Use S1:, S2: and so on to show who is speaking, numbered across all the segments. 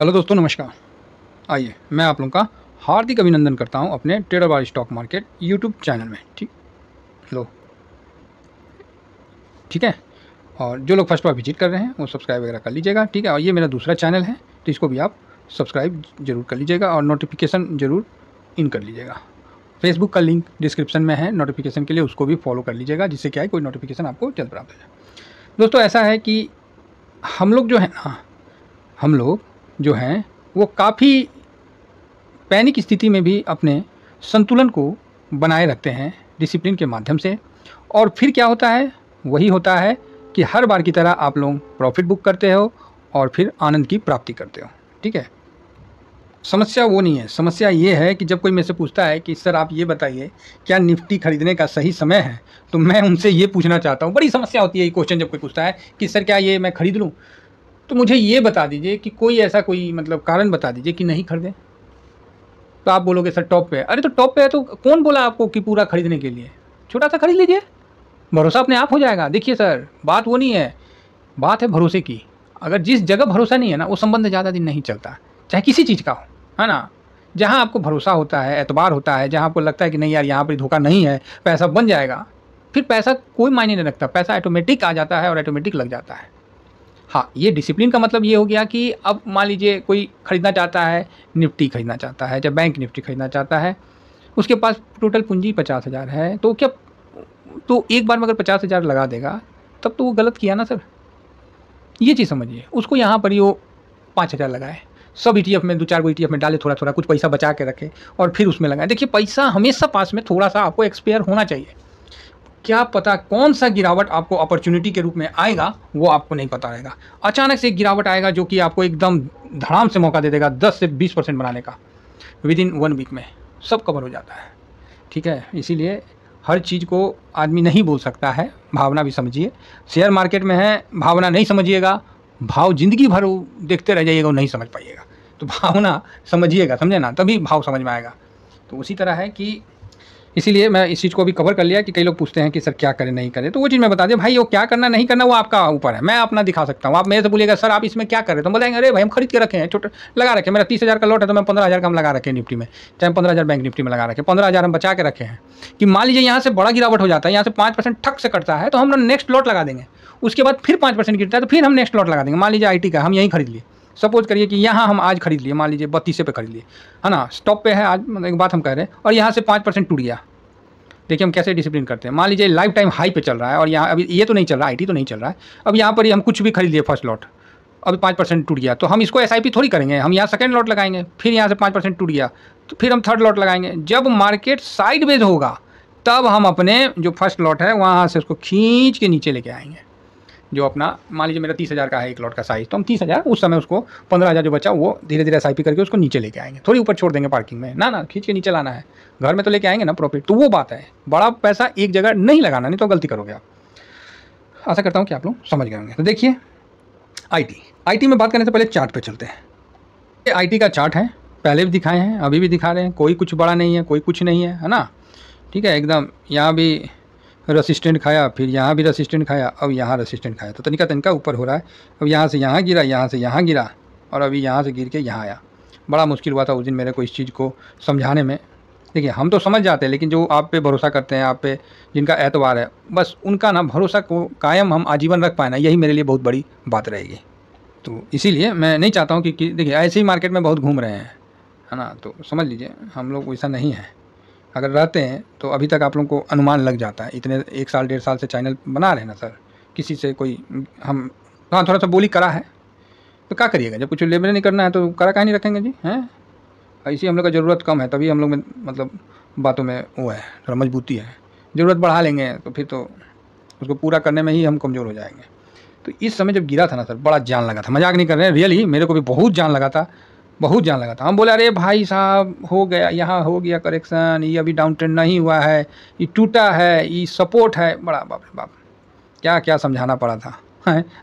S1: hello दोस्तों नमस्कार आइए मैं आप लोगों का हार्दिक अभिनंदन करता हूं अपने trader bar stock market YouTube channel में ठीक हेलो ठीक है और जो लोग फर्स्ट बार विजिट कर रहे हैं वो सब्सक्राइब वगैरह कर लीजिएगा ठीक है और ये मेरा दूसरा चैनल है तो इसको भी आप सब्सक्राइब जरूर कर लीजिएगा और नोटिफिकेशन ज़रूर इन कर लीजिएगा फेसबुक का लिंक डिस्क्रिप्शन में है नोटिफिकेशन के लिए उसको भी फॉलो कर लीजिएगा जिससे क्या है कोई नोटिफिकेशन आपको जल्द प्राप्त हो जाए दोस्तों ऐसा है कि हम लोग जो है ना हम लोग जो हैं वो काफ़ी पैनिक स्थिति में भी अपने संतुलन को बनाए रखते हैं डिसिप्लिन के माध्यम से और फिर क्या होता है वही होता है कि हर बार की तरह आप लोग प्रॉफिट बुक करते हो और फिर आनंद की प्राप्ति करते हो ठीक है समस्या वो नहीं है समस्या ये है कि जब कोई मेरे से पूछता है कि सर आप ये बताइए क्या निफ्टी खरीदने का सही समय है तो मैं उनसे ये पूछना चाहता हूँ बड़ी समस्या होती है ये क्वेश्चन जब कोई पूछता है कि सर क्या ये मैं खरीद लूँ तो मुझे ये बता दीजिए कि कोई ऐसा कोई मतलब कारण बता दीजिए कि नहीं खरीदें तो आप बोलोगे सर टॉप पे है अरे तो टॉप पे है तो कौन बोला आपको कि पूरा खरीदने के लिए छोटा सा खरीद लीजिए भरोसा अपने आप हो जाएगा देखिए सर बात वो नहीं है बात है भरोसे की अगर जिस जगह भरोसा नहीं है ना वो संबंध ज़्यादा दिन नहीं चलता चाहे किसी चीज़ का हो है ना जहाँ आपको भरोसा होता है एतबार होता है जहाँ आपको लगता है कि नहीं यार यहाँ पर धोखा नहीं है पैसा बन जाएगा फिर पैसा कोई मायने नहीं रखता पैसा ऑटोमेटिक आ जाता है और ऑटोमेटिक लग जाता है हाँ ये डिसिप्लिन का मतलब ये हो गया कि अब मान लीजिए कोई ख़रीदना चाहता है निफ्टी ख़रीदना चाहता है चाहे बैंक निफ्टी ख़रीदना चाहता है उसके पास टोटल पूंजी पचास हज़ार है तो क्या तो एक बार में अगर पचास हज़ार लगा देगा तब तो वो गलत किया ना सर ये चीज़ समझिए उसको यहाँ पर ही वो पाँच हज़ार लगाए सब ई e में दो चार को ई e में डाले थोड़ा थोड़ा कुछ पैसा बचा के रखे और फिर उसमें लगाए देखिए पैसा हमेशा पास में थोड़ा सा आपको एक्सपेयर होना चाहिए क्या पता कौन सा गिरावट आपको अपॉर्चुनिटी के रूप में आएगा वो आपको नहीं पता रहेगा अचानक से एक गिरावट आएगा जो कि आपको एकदम धड़ाम से मौका दे देगा दस से बीस परसेंट बनाने का विद इन वन वीक में सब कवर हो जाता है ठीक है इसीलिए हर चीज़ को आदमी नहीं बोल सकता है भावना भी समझिए शेयर मार्केट में है भावना नहीं समझिएगा भाव जिंदगी भर देखते रह जाइएगा वो नहीं समझ पाइएगा तो भावना समझिएगा समझे ना तभी भाव समझ में आएगा तो उसी तरह है कि इसीलिए मैं इस चीज़ को भी कवर कर लिया कि कई लोग पूछते हैं कि सर क्या करें नहीं करें तो वो चीज़ मैं बता दें भाई वो क्या करना नहीं करना वो आपका ऊपर है मैं अपना दिखा सकता हूँ आप मेरे से बोलिएगा सर आप इसमें क्या करें तो बताएंगे अरे भाई हम खरीद के रखे हैं छोटे लगा रखे मेरा तीस हज़ार का लॉट है तो मैं पंद्रह हज़ार का हम लगा रखे निफ्टी में चाहे पंद्रह हज़ार बैंक निफ्टी में लगा रखे पंद्रह हज़ार हम बचा के रखे हैं कि मान लीजिए यहाँ से बड़ा गिरावट हो जाता है यहाँ से पाँच परसेंट ठक से कटता है तो हम नेक्स्ट लॉट लगा देंगे उसके बाद फिर पाँच परसेंट गिरता है तो फिर हम नेक्स्ट लॉट लगा देंगे मान लीजिए आई का हम यहीं खरीद लिए सपोज करिए कि यहाँ हम आज खरीद लिए मान लीजिए बत्तीस पे खरीद लिए है ना स्टॉप पे है आज मतलब एक बात हम कह रहे हैं और यहाँ से पाँच परसेंट टूट गया देखिए हम कैसे डिसिप्लिन करते हैं मान लीजिए लाइफ टाइम हाई पे चल रहा है और यहाँ अभी ये तो नहीं चल रहा आई तो नहीं चल रहा है अब यहाँ पर ही हम कुछ भी खरीद लिए फर्स्ट लॉट अभी पाँच परसेंट टूट गया तो हम इसको एस थोड़ी करेंगे हम यहाँ सेकेंड लॉट लगाएंगे फिर यहाँ से पाँच परसेंट टूट गया तो फिर हम थर्ड लॉट लगाएंगे जब मार्केट साइडवेज होगा तब हम अपने जो फर्स्ट लॉट है वहाँ से उसको खींच के नीचे लेके आएंगे जो अपना मान लीजिए मेरा तीस हज़ार का है एक लॉट का साइज़ तो हम तीस हज़ार उस समय उसको पंद्रह हज़ार जो बचा वो धीरे धीरे एस करके उसको नीचे लेके आएंगे थोड़ी ऊपर छोड़ देंगे पार्किंग में ना ना खींच के नीचे लाना है घर में तो लेके आएंगे ना प्रॉफिट तो वो बात है बड़ा पैसा एक जगह नहीं लगाना नहीं तो गलती करोगे आप आशा करता हूँ कि आप लोग समझ गए होंगे तो देखिए आई टी में बात करने से पहले चार्ट पर चलते हैं ये आई का चार्ट है पहले भी दिखाए हैं अभी भी दिखा रहे हैं कोई कुछ बड़ा नहीं है कोई कुछ नहीं है है ना ठीक है एकदम यहाँ भी रसिस्टेंट खाया फिर यहाँ भी रसिस्टेंट खाया अब यहाँ रसिस्टेंट खाया तो तनिका तनिका तो ऊपर हो रहा है अब यहाँ से यहाँ गिरा यहाँ से यहाँ गिरा और अभी यहाँ से गिर के यहाँ आया बड़ा मुश्किल हुआ था उस दिन मेरे को इस चीज़ को समझाने में देखिए हम तो समझ जाते हैं लेकिन जो आप पे भरोसा करते हैं आप पे जिनका एतवार है बस उनका ना भरोसा को कायम हम आजीवन रख पाए ना यही मेरे लिए बहुत बड़ी बात रहेगी तो इसीलिए मैं नहीं चाहता हूँ कि, कि देखिए ऐसे ही मार्केट में बहुत घूम रहे हैं है ना तो समझ लीजिए हम लोग वैसा नहीं है अगर रहते हैं तो अभी तक आप लोग को अनुमान लग जाता है इतने एक साल डेढ़ साल से चैनल बना रहे ना सर किसी से कोई हम हाँ थोड़ा सा बोली करा है तो क्या करिएगा जब कुछ लेबर नहीं करना है तो करा कहाँ नहीं रखेंगे जी हैं इसी हम लोग का ज़रूरत कम है तभी हम लोग में मतलब बातों में वो है थोड़ा मजबूती है ज़रूरत बढ़ा लेंगे तो फिर तो उसको पूरा करने में ही हम कमज़ोर हो जाएंगे तो इस समय जब गिरा था ना सर बड़ा जान लगा था मजाक नहीं कर रहे हैं रियली मेरे को भी बहुत जान लगा था बहुत जान लगा था हम बोला अरे भाई साहब हो गया यहाँ हो गया करेक्शन ये अभी डाउन ट्रेंड नहीं हुआ है ये टूटा है ये सपोर्ट है बड़ा बाप रे बाप क्या क्या समझाना पड़ा था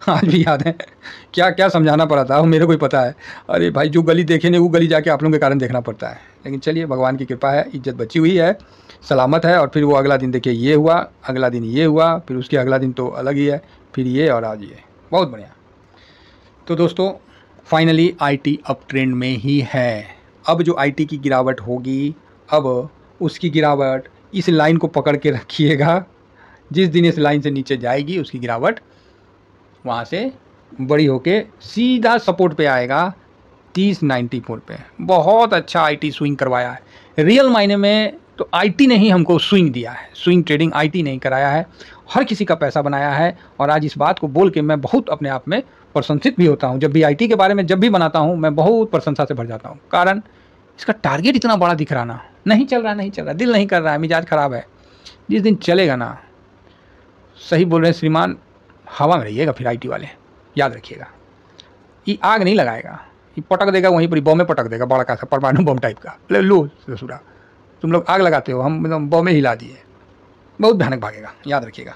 S1: आज भी याद है क्या क्या समझाना पड़ा था वो मेरे को ही पता है अरे भाई जो गली देखे नहीं वो गली जाके आप लोगों के कारण देखना पड़ता है लेकिन चलिए भगवान की कृपा है इज्जत बची हुई है सलामत है और फिर वो अगला दिन देखिए ये हुआ अगला दिन ये हुआ फिर उसके अगला दिन तो अलग ही है फिर ये और आज ये बहुत बढ़िया तो दोस्तों फाइनली आईटी अप ट्रेंड में ही है अब जो आईटी की गिरावट होगी अब उसकी गिरावट इस लाइन को पकड़ के रखिएगा जिस दिन इस लाइन से नीचे जाएगी उसकी गिरावट वहाँ से बड़ी होके सीधा सपोर्ट पे आएगा तीस नाइन्टी फोर पर बहुत अच्छा आईटी स्विंग करवाया है रियल मायने में तो आईटी ने ही हमको स्विंग दिया है स्विंग ट्रेडिंग आईटी ने ही कराया है हर किसी का पैसा बनाया है और आज इस बात को बोल के मैं बहुत अपने आप में प्रशंसित भी होता हूँ जब भी आईटी के बारे में जब भी बनाता हूँ मैं बहुत प्रशंसा से भर जाता हूँ कारण इसका टारगेट इतना बड़ा दिख रहा ना नहीं चल रहा नहीं चल रहा दिल नहीं कर रहा है मिजाज ख़राब है जिस दिन चलेगा ना सही बोल रहे हैं श्रीमान हवा में रहिएगा फिर आईटी वाले याद रखिएगा ये आग नहीं लगाएगा ये पटक देगा वहीं पर बॉम्बे पटक देगा बड़ा का परमाणु बम टाइप का लो ससुरा तुम लोग आग लगाते हो हम एकदम बॉ में हिला दिए बहुत भयानक भागेगा याद रखिएगा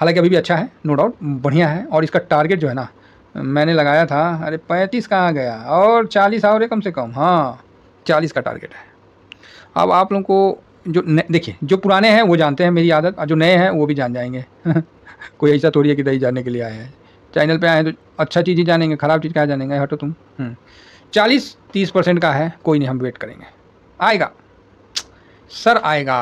S1: हालांकि अभी भी अच्छा है नो डाउट बढ़िया है और इसका टारगेट जो है ना मैंने लगाया था अरे पैंतीस कहाँ गया और चालीस और कम से कम हाँ चालीस का टारगेट है अब आप लोगों को जो देखिए जो पुराने हैं वो जानते हैं मेरी आदत और जो नए हैं वो भी जान जाएंगे कोई ऐसा थोड़ी है कि दही जानने के लिए आए हैं चैनल पे आए हैं तो अच्छा चीज़ ही जानेंगे ख़राब चीज़ क्या जानेंगे हटो तुम हम्म, चालीस तीस परसेंट का है कोई नहीं हम वेट करेंगे आएगा सर आएगा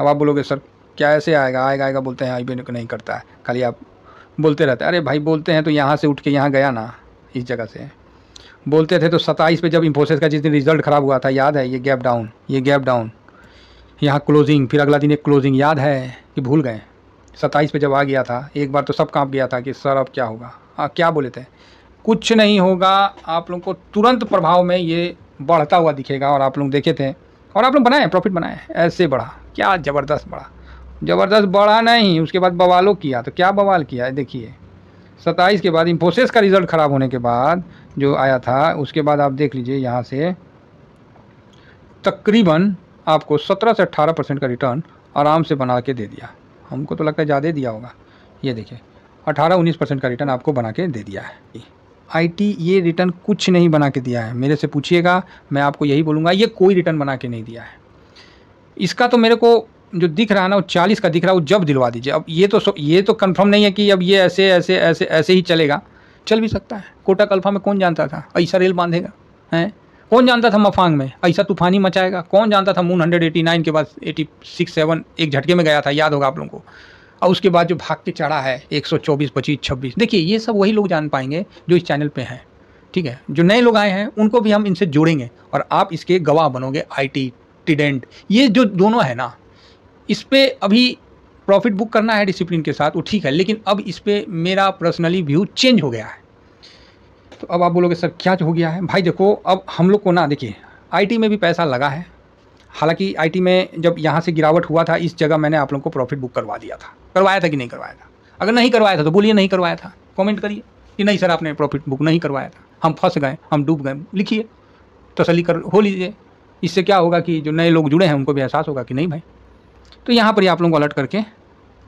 S1: अब आप बोलोगे सर क्या ऐसे आएगा आएगा आएगा बोलते हैं आई बी नहीं करता है खाली आप बोलते रहते हैं अरे भाई बोलते हैं तो यहाँ से उठ के यहाँ गया ना इस जगह से बोलते थे तो सत्ताईस पे जब इंफोसिस का जिस दिन रिजल्ट ख़राब हुआ था याद है ये गैप डाउन ये गैप डाउन यहाँ क्लोजिंग फिर अगला दिन एक क्लोजिंग याद है कि भूल गए सत्ताईस पे जब आ गया था एक बार तो सब कांप गया था कि सर अब क्या होगा आ, हाँ, क्या बोले थे कुछ नहीं होगा आप लोग को तुरंत प्रभाव में ये बढ़ता हुआ दिखेगा और आप लोग देखे थे और आप लोग बनाए प्रॉफिट बनाए ऐसे बढ़ा क्या ज़बरदस्त बढ़ा ज़बरदस्त बढ़ा नहीं उसके बाद बवालों किया तो क्या बवाल किया है देखिए सत्ताईस के बाद इंफोसिस का रिज़ल्ट ख़राब होने के बाद जो आया था उसके बाद आप देख लीजिए यहाँ से तकरीबन आपको सत्रह से अट्ठारह परसेंट का रिटर्न आराम से बना के दे दिया हमको तो लगता है ज़्यादा दिया होगा ये देखिए अठारह उन्नीस परसेंट का रिटर्न आपको बना के दे दिया है आईटी ये रिटर्न कुछ नहीं बना के दिया है मेरे से पूछिएगा मैं आपको यही बोलूँगा ये कोई रिटर्न बना के नहीं दिया है इसका तो मेरे को जो दिख रहा है ना वो चालीस का दिख रहा है वो जब दिलवा दीजिए अब ये तो ये तो कन्फर्म नहीं है कि अब ये ऐसे ऐसे ऐसे ऐसे ही चलेगा चल भी सकता है कोटा कल्फा में कौन जानता था ऐसा रेल बांधेगा हैं कौन जानता था मफांग में ऐसा तूफानी मचाएगा कौन जानता था मून हंड्रेड एटी नाइन के बाद एटी सिक्स सेवन एक झटके में गया था याद होगा आप लोगों को और उसके बाद जो भाग के चढ़ा है एक सौ चौबीस पच्चीस छब्बीस देखिए ये सब वही लोग जान पाएंगे जो इस चैनल पे हैं ठीक है जो नए लोग आए हैं उनको भी हम इनसे जोड़ेंगे और आप इसके गवाह बनोगे आई टी टिडेंट ये जो दोनों है ना इस पर अभी प्रॉफिट बुक करना है डिसिप्लिन के साथ वो ठीक है लेकिन अब इस पर मेरा पर्सनली व्यू चेंज हो गया है तो अब आप बोलोगे सर क्या हो गया है भाई देखो अब हम लोग को ना देखिए आईटी में भी पैसा लगा है हालांकि आईटी में जब यहाँ से गिरावट हुआ था इस जगह मैंने आप लोगों को प्रॉफिट बुक करवा दिया था करवाया था कि नहीं करवाया था अगर नहीं करवाया था तो बोलिए नहीं करवाया था कमेंट करिए कि नहीं सर आपने प्रॉफिट बुक नहीं करवाया था हम फंस गए हम डूब गए लिखिए तसली कर हो लीजिए इससे क्या होगा कि जो नए लोग जुड़े हैं उनको भी एहसास होगा कि नहीं भाई तो यहाँ पर ही आप लोगों को अलर्ट करके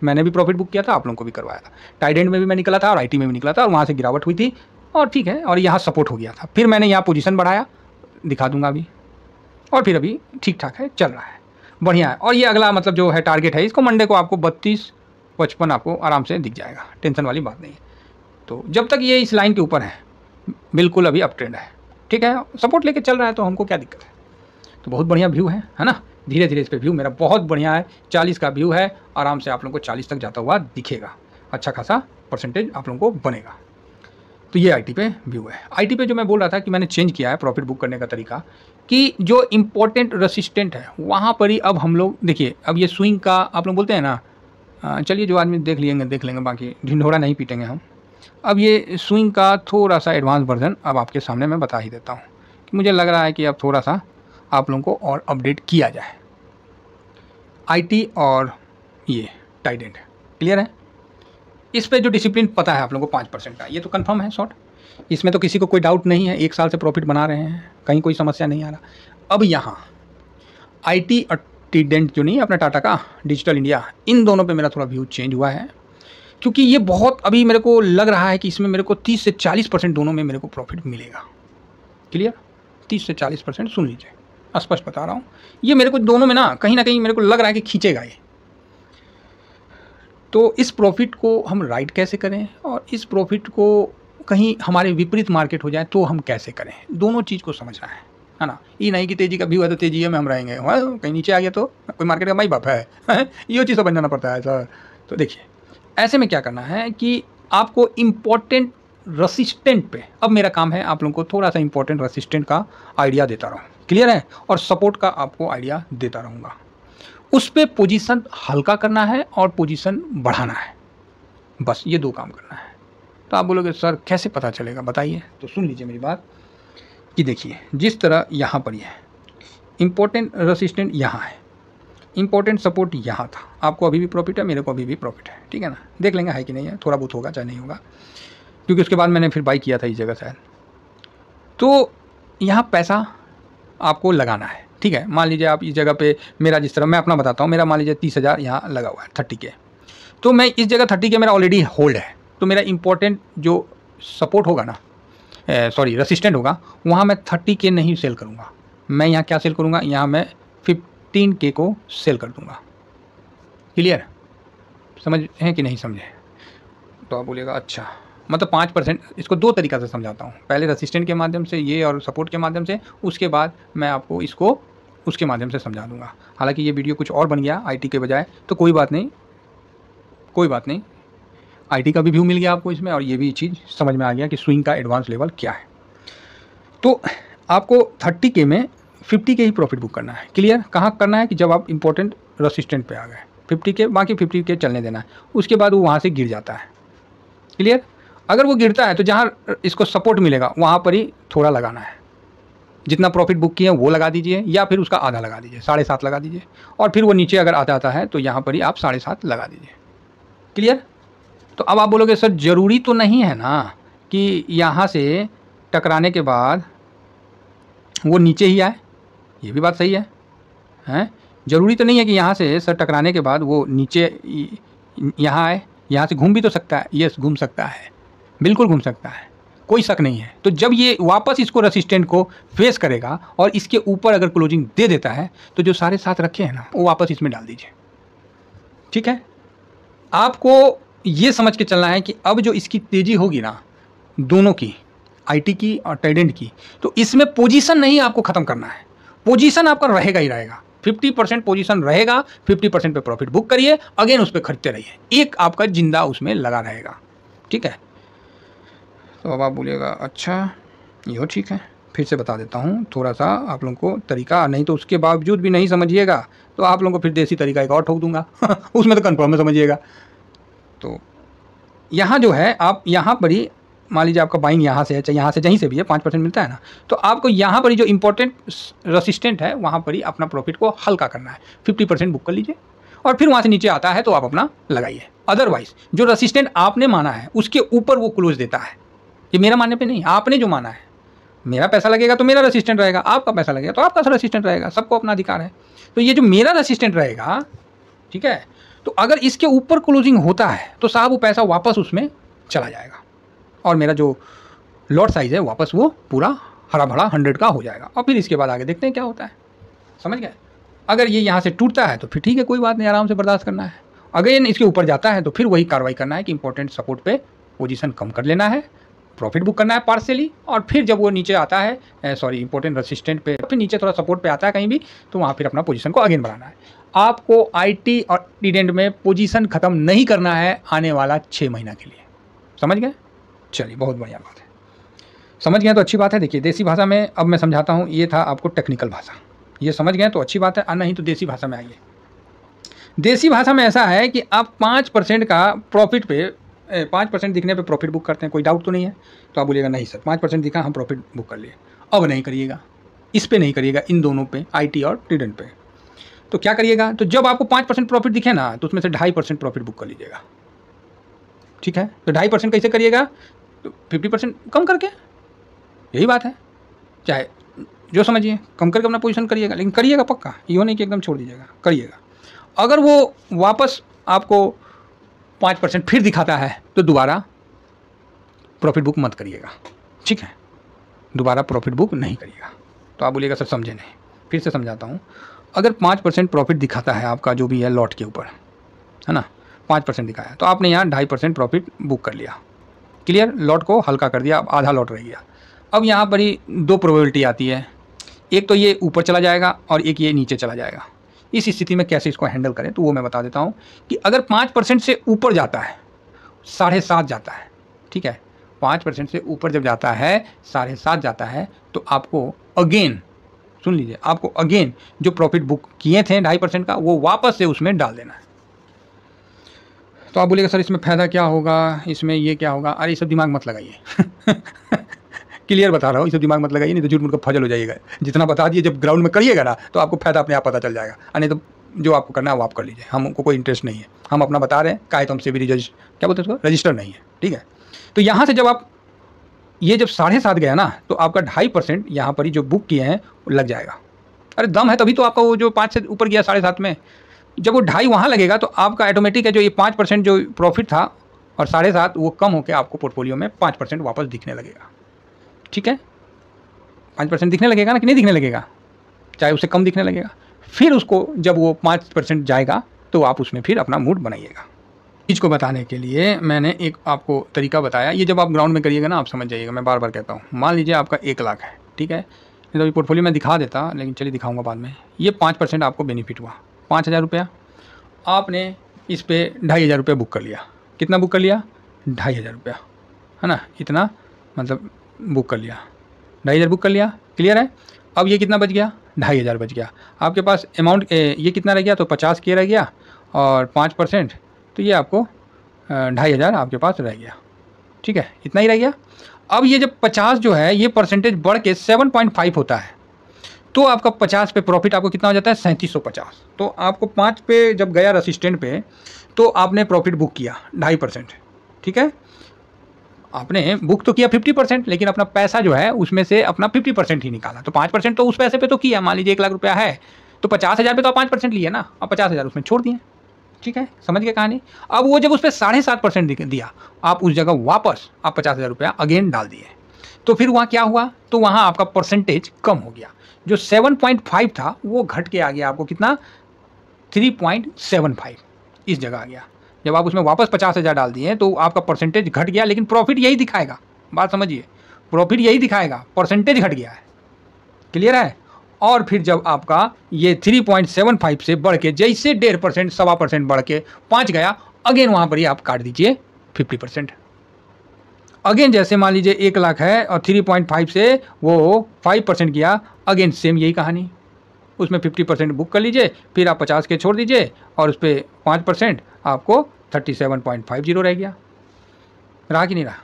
S1: मैंने भी प्रॉफिट बुक किया था आप लोगों को भी करवाया था टाइडेंट में भी मैं निकला था और आईटी में भी निकला था और वहाँ से गिरावट हुई थी और ठीक है और यहाँ सपोर्ट हो गया था फिर मैंने यहाँ पोजीशन बढ़ाया दिखा दूंगा अभी और फिर अभी ठीक ठाक है चल रहा है बढ़िया है और ये अगला मतलब जो है टारगेट है इसको मंडे को आपको बत्तीस पचपन आपको आराम से दिख जाएगा टेंशन वाली बात नहीं है तो जब तक ये इस लाइन के ऊपर है बिल्कुल अभी अप ट्रेंड है ठीक है सपोर्ट लेके चल रहा है तो हमको क्या दिक्कत है तो बहुत बढ़िया व्यू है है ना धीरे धीरे इस पर व्यू मेरा बहुत बढ़िया है चालीस का व्यू है आराम से आप लोग को चालीस तक जाता हुआ दिखेगा अच्छा खासा परसेंटेज आप लोगों को बनेगा तो ये आईटी पे व्यू है आईटी पे जो मैं बोल रहा था कि मैंने चेंज किया है प्रॉफिट बुक करने का तरीका कि जो इम्पोर्टेंट रसिस्टेंट है वहाँ पर ही अब हम लोग देखिए अब ये स्विंग का आप लोग बोलते हैं ना चलिए जो आदमी देख लेंगे देख लेंगे बाकी ढिंढोरा नहीं पीटेंगे हम अब ये स्विंग का थोड़ा सा एडवांस वर्जन अब आपके सामने मैं बता ही देता हूँ कि मुझे लग रहा है कि अब थोड़ा सा आप लोगों को और अपडेट किया जाए आईटी और ये टाइडेंट क्लियर है इस पर जो डिसिप्लिन पता है आप लोगों को पाँच परसेंट का ये तो कन्फर्म है शॉर्ट इसमें तो किसी को कोई डाउट नहीं है एक साल से प्रॉफिट बना रहे हैं कहीं कोई समस्या नहीं आ रहा अब यहाँ आई टी अटीडेंट जो नहीं है अपना टाटा का डिजिटल इंडिया इन दोनों पे मेरा थोड़ा व्यू चेंज हुआ है क्योंकि ये बहुत अभी मेरे को लग रहा है कि इसमें मेरे को तीस से चालीस परसेंट दोनों में मेरे को प्रॉफिट मिलेगा क्लियर तीस से चालीस परसेंट सुन लीजिए स्पष्ट बता रहा हूँ ये मेरे को दोनों में ना कहीं ना कहीं मेरे को लग रहा है कि खींचेगा ये तो इस प्रॉफिट को हम राइट कैसे करें और इस प्रॉफिट को कहीं हमारे विपरीत मार्केट हो जाए तो हम कैसे करें दोनों चीज़ को समझना है है ना ये नहीं कि तेजी कभी हुआ तो तेजी में हम रहेंगे वहाँ कहीं नीचे आ गया तो कोई मार्केट का माई बाप है ये चीज़ समझ बन जाना पड़ता है सर तो देखिए ऐसे में क्या करना है कि आपको इम्पोर्टेंट रसिस्टेंट पे अब मेरा काम है आप लोगों को थोड़ा सा इम्पोर्टेंट रसिस्टेंट का आइडिया देता रहूँ क्लियर है और सपोर्ट का आपको आइडिया देता रहूँगा उस पर पोजिशन हल्का करना है और पोजिशन बढ़ाना है बस ये दो काम करना है तो आप बोलोगे सर कैसे पता चलेगा बताइए तो सुन लीजिए मेरी बात कि देखिए जिस तरह यहाँ पर यह है इम्पोर्टेंट रसिस्टेंट यहाँ है इम्पोर्टेंट सपोर्ट यहाँ था आपको अभी भी प्रॉफिट है मेरे को अभी भी प्रॉफिट है ठीक है ना देख लेंगे है कि नहीं है थोड़ा बहुत होगा चाहे नहीं होगा क्योंकि उसके बाद मैंने फिर बाई किया था इस जगह शायद तो यहाँ पैसा आपको लगाना है ठीक है मान लीजिए आप इस जगह पे मेरा जिस तरह मैं अपना बताता हूँ मेरा मान लीजिए तीस हज़ार यहाँ लगा हुआ है थर्टी के तो मैं इस जगह थर्टी के मेरा ऑलरेडी होल्ड है तो मेरा इंपॉर्टेंट जो सपोर्ट होगा ना सॉरी रसिस्टेंट होगा वहाँ मैं थर्टी के नहीं सेल करूँगा मैं यहाँ क्या सेल करूँगा यहाँ मैं फिफ्टीन के को सेल कर दूँगा क्लियर समझ हैं कि नहीं समझे तो आप बोलिएगा अच्छा मतलब पाँच परसेंट इसको दो तरीक़ा से समझाता हूँ पहले रसिस्टेंट के माध्यम से ये और सपोर्ट के माध्यम से उसके बाद मैं आपको इसको उसके माध्यम से समझा दूँगा हालाँकि ये वीडियो कुछ और बन गया आई के बजाय तो कोई बात नहीं कोई बात नहीं आई का भी व्यू मिल गया आपको इसमें और ये भी चीज़ समझ में आ गया कि स्विंग का एडवांस लेवल क्या है तो आपको थर्टी के में फिफ्टी के ही प्रॉफिट बुक करना है क्लियर कहाँ करना है कि जब आप इंपॉर्टेंट रसिस्टेंट पे आ गए फिफ्टी के बाकी फिफ्टी के चलने देना है उसके बाद वो वहाँ से गिर जाता है क्लियर अगर वो गिरता है तो जहाँ इसको सपोर्ट मिलेगा वहाँ पर ही थोड़ा लगाना है जितना प्रॉफिट बुक किए वो लगा दीजिए या फिर उसका आधा लगा दीजिए साढ़े सात लगा दीजिए और फिर वो नीचे अगर आता आता है तो यहाँ पर ही आप साढ़े सात लगा दीजिए क्लियर तो अब आप बोलोगे सर ज़रूरी तो नहीं है ना कि यहाँ से टकराने के बाद वो नीचे ही आए ये भी बात सही है हैं ज़रूरी तो नहीं है कि यहाँ से सर टकराने के बाद वो नीचे यहाँ आए यहाँ से घूम भी तो सकता है यस घूम सकता है बिल्कुल घूम सकता है कोई शक नहीं है तो जब ये वापस इसको रसिस्टेंट को फेस करेगा और इसके ऊपर अगर क्लोजिंग दे देता है तो जो सारे साथ रखे हैं ना वो वापस इसमें डाल दीजिए ठीक है आपको ये समझ के चलना है कि अब जो इसकी तेज़ी होगी ना दोनों की आईटी की और ट्रेडेंट की तो इसमें पोजीशन नहीं आपको ख़त्म करना है पोजीशन आपका रहेगा ही रहेगा 50 परसेंट पोजिशन रहेगा 50 परसेंट पर प्रॉफिट बुक करिए अगेन उस पर खरीदते रहिए एक आपका जिंदा उसमें लगा रहेगा ठीक है तो अब आप बोलिएगा अच्छा यो ठीक है फिर से बता देता हूँ थोड़ा सा आप लोगों को तरीका नहीं तो उसके बावजूद भी नहीं समझिएगा तो आप लोगों को फिर देसी तरीका एक और ठोक दूंगा उसमें तो कन्फर्म है समझिएगा तो यहाँ जो है आप यहाँ पर ही मान लीजिए आपका बाइंग यहाँ से है चाहे यहाँ से जहीं से भी है पाँच परसेंट मिलता है ना तो आपको यहाँ पर ही जो इंपॉर्टेंट रसिस्टेंट है वहाँ पर ही अपना प्रॉफिट को हल्का करना है फिफ्टी परसेंट बुक कर लीजिए और फिर वहाँ से नीचे आता है तो आप अपना लगाइए अदरवाइज जो रसिस्टेंट आपने माना है उसके ऊपर वो क्लोज देता है ये मेरा मानने पे नहीं आपने जो माना है मेरा पैसा लगेगा तो मेरा रसिस्टेंट रहेगा आपका पैसा लगेगा तो आपका सर असिस्टेंट रहेगा सबको अपना अधिकार है तो ये जो मेरा रसिस्टेंट रहेगा ठीक है तो अगर इसके ऊपर क्लोजिंग होता है तो साहब वो पैसा वापस उसमें चला जाएगा और मेरा जो लॉट साइज़ है वापस वो पूरा हरा भरा हंड्रेड का हो जाएगा और फिर इसके बाद आगे देखते हैं क्या होता है समझ गए अगर ये यहाँ से टूटता है तो फिर ठीक है कोई बात नहीं आराम से बर्दाश्त करना है अगर इसके ऊपर जाता है तो फिर वही कार्रवाई करना है कि इंपॉर्टेंट सपोर्ट पे पोजीशन कम कर लेना है प्रॉफिट बुक करना है पार्सली और फिर जब वो नीचे आता है सॉरी इंपॉर्टेंट असिस्टेंट पे फिर नीचे थोड़ा सपोर्ट पे आता है कहीं भी तो वहाँ फिर अपना पोजीशन को अगेन बढ़ाना है आपको आईटी और डिडेंट में पोजीशन ख़त्म नहीं करना है आने वाला छः महीना के लिए समझ गए चलिए बहुत बढ़िया बात है समझ गए तो अच्छी बात है देखिए देसी भाषा में अब मैं समझाता हूँ ये था आपको टेक्निकल भाषा ये समझ गए तो अच्छी बात है और नहीं तो देसी भाषा में आइए देसी भाषा में ऐसा है कि आप पाँच परसेंट का प्रॉफिट पे पाँच परसेंट दिखने पे प्रॉफिट बुक करते हैं कोई डाउट तो नहीं है तो आप बोलिएगा नहीं सर पाँच परसेंट दिखा हम प्रॉफिट बुक कर लिए अब नहीं करिएगा इस पर नहीं करिएगा इन दोनों पे आईटी और ट्रिडेंट पे तो क्या करिएगा तो जब आपको पाँच परसेंट प्रॉफिट दिखे ना तो उसमें से ढाई परसेंट प्रॉफिट बुक कर लीजिएगा ठीक है तो ढाई परसेंट कैसे करिएगा तो फिफ्टी परसेंट कम करके यही बात है चाहे जो समझिए कम करके अपना पोजीशन करिएगा लेकिन करिएगा पक्का यो नहीं कि एकदम छोड़ दीजिएगा करिएगा अगर वो वापस आपको पाँच परसेंट फिर दिखाता है तो दोबारा प्रॉफिट बुक मत करिएगा ठीक है दोबारा प्रॉफिट बुक नहीं करिएगा तो आप बोलिएगा सर समझे नहीं फिर से समझाता हूँ अगर पाँच परसेंट प्रॉफिट दिखाता है आपका जो भी है लॉट के ऊपर है ना पाँच परसेंट दिखाया तो आपने यहाँ ढाई परसेंट प्रॉफिट बुक कर लिया क्लियर लॉट को हल्का कर दिया अब आधा लॉट रह गया अब यहाँ पर ही दो प्रोबेबिलिटी आती है एक तो ये ऊपर चला जाएगा और एक ये नीचे चला जाएगा इस स्थिति में कैसे इसको हैंडल करें तो वो मैं बता देता हूँ कि अगर पाँच परसेंट से ऊपर जाता है साढ़े सात जाता है ठीक है पाँच परसेंट से ऊपर जब जाता है साढ़े सात जाता है तो आपको अगेन सुन लीजिए आपको अगेन जो प्रॉफिट बुक किए थे ढाई परसेंट का वो वापस से उसमें डाल देना है तो आप बोलेगा सर इसमें फ़ायदा क्या होगा इसमें ये क्या होगा अरे सब दिमाग मत लगाइए क्लियर बता रहा हूँ इसे दिमाग मत लगाइए नहीं तो झूठ का फजल हो जाइएगा जितना बता दिए जब ग्राउंड में करिएगा ना तो आपको फायदा अपने आप पता चल जाएगा नहीं तो जो आपको करना है वो आप कर लीजिए हमको कोई इंटरेस्ट नहीं है हम अपना बता रहे हैं काहे तो हमसे भी रजिस्टर क्या बोलते हैं उसको रजिस्टर नहीं है ठीक है तो यहाँ से जब आप ये जब साढ़े सात गया ना तो आपका ढाई परसेंट यहाँ पर ही जो बुक किए हैं लग जाएगा अरे दम है तभी तो आपका वो जो पाँच से ऊपर गया साढ़े सात में जब वो ढाई वहाँ लगेगा तो आपका ऑटोमेटिक है जो ये पाँच परसेंट जो प्रॉफिट था और साढ़े सात वो कम होकर आपको पोर्टफोलियो में पाँच परसेंट वापस दिखने लगेगा ठीक है पाँच परसेंट दिखने लगेगा ना कि नहीं दिखने लगेगा चाहे उससे कम दिखने लगेगा फिर उसको जब वो पाँच परसेंट जाएगा तो आप उसमें फिर अपना मूड बनाइएगा चीज़ को बताने के लिए मैंने एक आपको तरीका बताया ये जब आप ग्राउंड में करिएगा ना आप समझ जाइएगा मैं बार बार कहता हूँ मान लीजिए आपका एक लाख है ठीक है नहीं तो पोर्टफोलियो मैं दिखा देता लेकिन चलिए दिखाऊंगा बाद में ये पाँच परसेंट आपको बेनिफिट हुआ पाँच हज़ार रुपया आपने इस पर ढाई हज़ार रुपया बुक कर लिया कितना बुक कर लिया ढाई हज़ार रुपया है ना इतना मतलब बुक कर लिया ढाई हज़ार बुक कर लिया क्लियर है अब ये कितना बच गया ढाई हज़ार बच गया आपके पास अमाउंट ये कितना रह गया तो पचास के रह गया और पाँच परसेंट तो ये आपको ढाई हज़ार आपके पास रह गया ठीक है इतना ही रह गया अब ये जब पचास जो है ये परसेंटेज बढ़ के सेवन पॉइंट फाइव होता है तो आपका पचास पे प्रॉफिट आपको कितना हो जाता है सैंतीस सौ पचास तो आपको पाँच पे जब गया रसिस्टेंट पे तो आपने प्रॉफिट बुक किया ढाई परसेंट ठीक है आपने बुक तो किया फिफ्टी परसेंट लेकिन अपना पैसा जो है उसमें से अपना फिफ्टी परसेंट ही निकाला तो पाँच परसेंट तो उस पैसे पे तो किया मान लीजिए एक लाख रुपया है तो पचास हज़ार पे तो आप पाँच परसेंट लिया ना और पचास हज़ार उसमें छोड़ दिए ठीक है समझ गए कहानी अब वो जब उस पर साढ़े सात परसेंट दिया आप उस जगह वापस आप पचास हज़ार रुपया अगेन डाल दिए तो फिर वहाँ क्या हुआ तो वहाँ आपका परसेंटेज कम हो गया जो सेवन पॉइंट फाइव था वो घट के आ गया आपको कितना थ्री पॉइंट सेवन फाइव इस जगह आ गया जब आप उसमें वापस पचास हज़ार डाल दिए तो आपका परसेंटेज घट गया लेकिन प्रॉफिट यही दिखाएगा बात समझिए प्रॉफिट यही दिखाएगा परसेंटेज घट गया है क्लियर है और फिर जब आपका ये 3.75 से बढ़ के जैसे डेढ़ परसेंट सवा परसेंट बढ़ के पाँच गया अगेन वहाँ पर ही आप काट दीजिए 50 परसेंट अगेन जैसे मान लीजिए एक लाख है और 3.5 से वो 5 परसेंट किया अगेन सेम यही कहानी उसमें फिफ्टी परसेंट बुक कर लीजिए फिर आप पचास के छोड़ दीजिए और उस पर पाँच परसेंट आपको thirty seven point five zero रह गया रहा कि नहीं रहा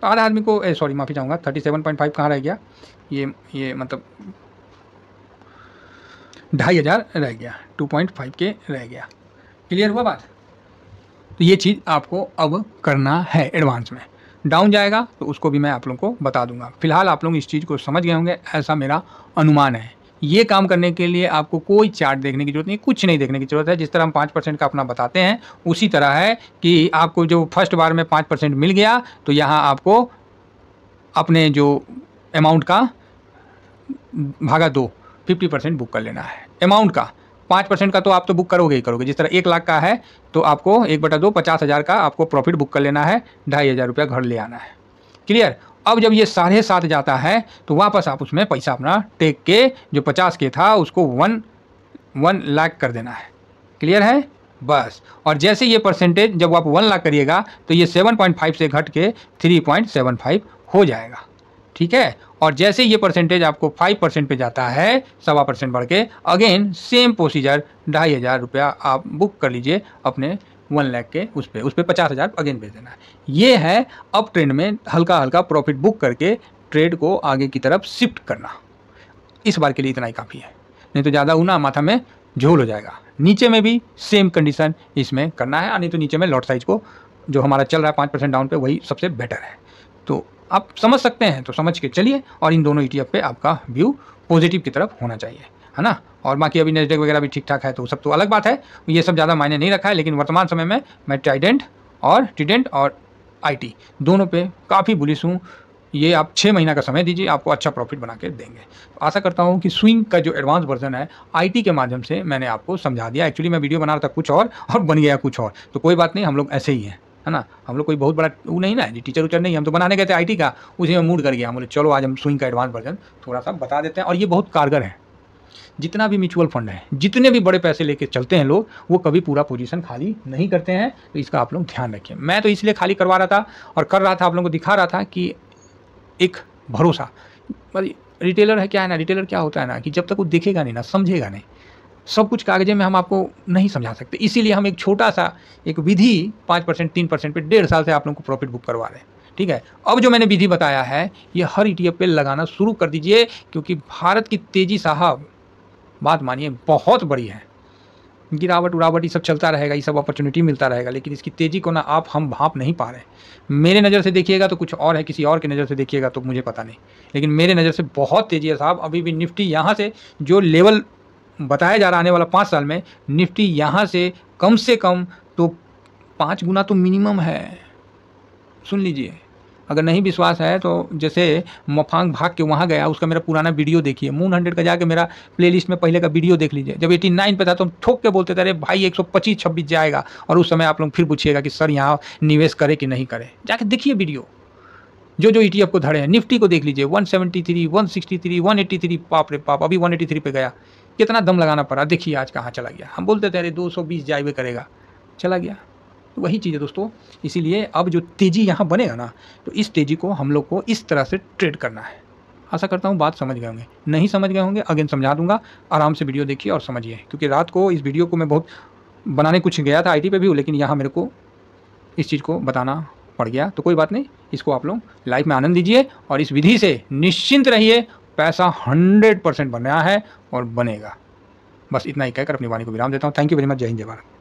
S1: तो आधा आदमी को सॉरी माफ़ी चाहूँगा थर्टी सेवन पॉइंट फाइव कहाँ रह गया ये ये मतलब ढाई हज़ार रह गया टू पॉइंट फाइव के रह गया क्लियर हुआ बात तो ये चीज़ आपको अब करना है एडवांस में डाउन जाएगा तो उसको भी मैं आप लोगों को बता दूंगा फिलहाल आप लोग इस चीज़ को समझ गए होंगे ऐसा मेरा अनुमान है ये काम करने के लिए आपको कोई चार्ट देखने की जरूरत नहीं कुछ नहीं देखने की जरूरत है जिस तरह हम पाँच परसेंट का अपना बताते हैं उसी तरह है कि आपको जो फर्स्ट बार में पाँच परसेंट मिल गया तो यहाँ आपको अपने जो अमाउंट का भागा दो फिफ्टी परसेंट बुक कर लेना है अमाउंट का पाँच परसेंट का तो आप तो बुक करोगे ही करोगे जिस तरह एक लाख का है तो आपको एक बटा दो पचास हज़ार का आपको प्रॉफिट बुक कर लेना है ढाई हज़ार रुपया घर ले आना है क्लियर अब जब ये साढ़े सात जाता है तो वापस आप उसमें पैसा अपना टेक के जो पचास के था उसको वन वन लाख कर देना है क्लियर है बस और जैसे ये परसेंटेज जब आप वन लाख करिएगा तो ये सेवन पॉइंट फाइव से घट के थ्री पॉइंट सेवन फाइव हो जाएगा ठीक है और जैसे ये परसेंटेज आपको फाइव परसेंट पर जाता है सवा परसेंट बढ़ के अगेन सेम प्रोसीजर ढाई हज़ार रुपया आप बुक कर लीजिए अपने वन लाख के उस पर उस पर पचास हज़ार अगेन भेज देना है ये है अप ट्रेंड में हल्का हल्का प्रॉफिट बुक करके ट्रेड को आगे की तरफ शिफ्ट करना इस बार के लिए इतना ही काफ़ी है नहीं तो ज़्यादा ऊना माथा में झोल हो जाएगा नीचे में भी सेम कंडीशन इसमें करना है नहीं तो नीचे में लॉट साइज को जो हमारा चल रहा है पाँच परसेंट डाउन पर वही सबसे बेटर है तो आप समझ सकते हैं तो समझ के चलिए और इन दोनों ई पे आपका व्यू पॉजिटिव की तरफ होना चाहिए है ना और बाकी अभी नेटवर्क वगैरह भी ठीक ठाक है तो सब तो अलग बात है ये सब ज़्यादा मायने नहीं रखा है लेकिन वर्तमान समय में मैं ट्राइडेंट और ट्रीडेंट और आईटी दोनों पे काफ़ी बुलिस हूँ ये आप छः महीना का समय दीजिए आपको अच्छा प्रॉफिट बना के देंगे तो आशा करता हूँ कि स्विंग का जो एडवांस वर्जन है आईटी के माध्यम से मैंने आपको समझा दिया एक्चुअली मैं वीडियो बना रहा था कुछ और और बन गया कुछ और तो कोई बात नहीं हम लोग ऐसे ही हैं है ना हम लोग कोई बहुत बड़ा वो नहीं ना जी टीचर उचर नहीं हम तो बनाने गए थे आई का उसी में मूड कर गया हम बोले चलो आज हम स्विंग का एडवांस वर्जन थोड़ा सा बता देते हैं और ये बहुत कारगर है जितना भी म्यूचुअल फंड है जितने भी बड़े पैसे लेके चलते हैं लोग वो कभी पूरा पोजीशन खाली नहीं करते हैं तो इसका आप लोग ध्यान रखें मैं तो इसलिए खाली करवा रहा था और कर रहा था आप लोगों को दिखा रहा था कि एक भरोसा रिटेलर है क्या है ना रिटेलर क्या होता है ना कि जब तक वो देखेगा नहीं ना समझेगा नहीं सब कुछ कागजे में हम आपको नहीं समझा सकते इसीलिए हम एक छोटा सा एक विधि पाँच परसेंट तीन परसेंट पर डेढ़ साल से आप लोगों को प्रॉफिट बुक करवा रहे हैं ठीक है अब जो मैंने विधि बताया है ये हर ई e पे लगाना शुरू कर दीजिए क्योंकि भारत की तेज़ी साहब बात मानिए बहुत बड़ी है गिरावट उरावट ये सब चलता रहेगा ये सब अपॉर्चुनिटी मिलता रहेगा लेकिन इसकी तेज़ी को ना आप हम भाप नहीं पा रहे मेरे नज़र से देखिएगा तो कुछ और है किसी और के नज़र से देखिएगा तो मुझे पता नहीं लेकिन मेरे नज़र से बहुत तेज़ी है साहब अभी भी निफ्टी यहाँ से जो लेवल बताया जा रहा आने वाला पाँच साल में निफ्टी यहाँ से कम से कम तो पाँच गुना तो मिनिमम है सुन लीजिए अगर नहीं विश्वास है तो जैसे मफांग भाग के वहाँ गया उसका मेरा पुराना वीडियो देखिए मून हंड्रेड का जाकर मेरा प्लेलिस्ट में पहले का वीडियो देख लीजिए जब एटी नाइन पर था तो हम ठोक के बोलते थे अरे भाई एक सौ पच्चीस छब्बीस जाएगा और उस समय आप लोग फिर पूछिएगा कि सर यहाँ निवेश करें कि नहीं करें जाके देखिए वीडियो जो जो ई e को धड़े हैं निफ्टी को देख लीजिए one one seventy three three sixty one eighty three पाप रे पाप अभी वन थ्री पे गया कितना दम लगाना पड़ा देखिए आज कहाँ चला गया हम बोलते थे अरे बीस जाइवे करेगा चला गया तो वही चीज़ है दोस्तों इसीलिए अब जो तेज़ी यहाँ बनेगा ना तो इस तेज़ी को हम लोग को इस तरह से ट्रेड करना है आशा करता हूँ बात समझ गए होंगे नहीं समझ गए होंगे अगेन समझा दूंगा आराम से वीडियो देखिए और समझिए क्योंकि रात को इस वीडियो को मैं बहुत बनाने कुछ गया था आई पे भी लेकिन यहाँ मेरे को इस चीज़ को बताना पड़ गया तो कोई बात नहीं इसको आप लोग लाइफ में आनंद दीजिए और इस विधि से निश्चिंत रहिए पैसा हंड्रेड परसेंट बना है और बनेगा बस इतना ही कहकर अपनी वाणी को विराम देता हूँ थैंक यू वेरी मच जय हिंद जय भारत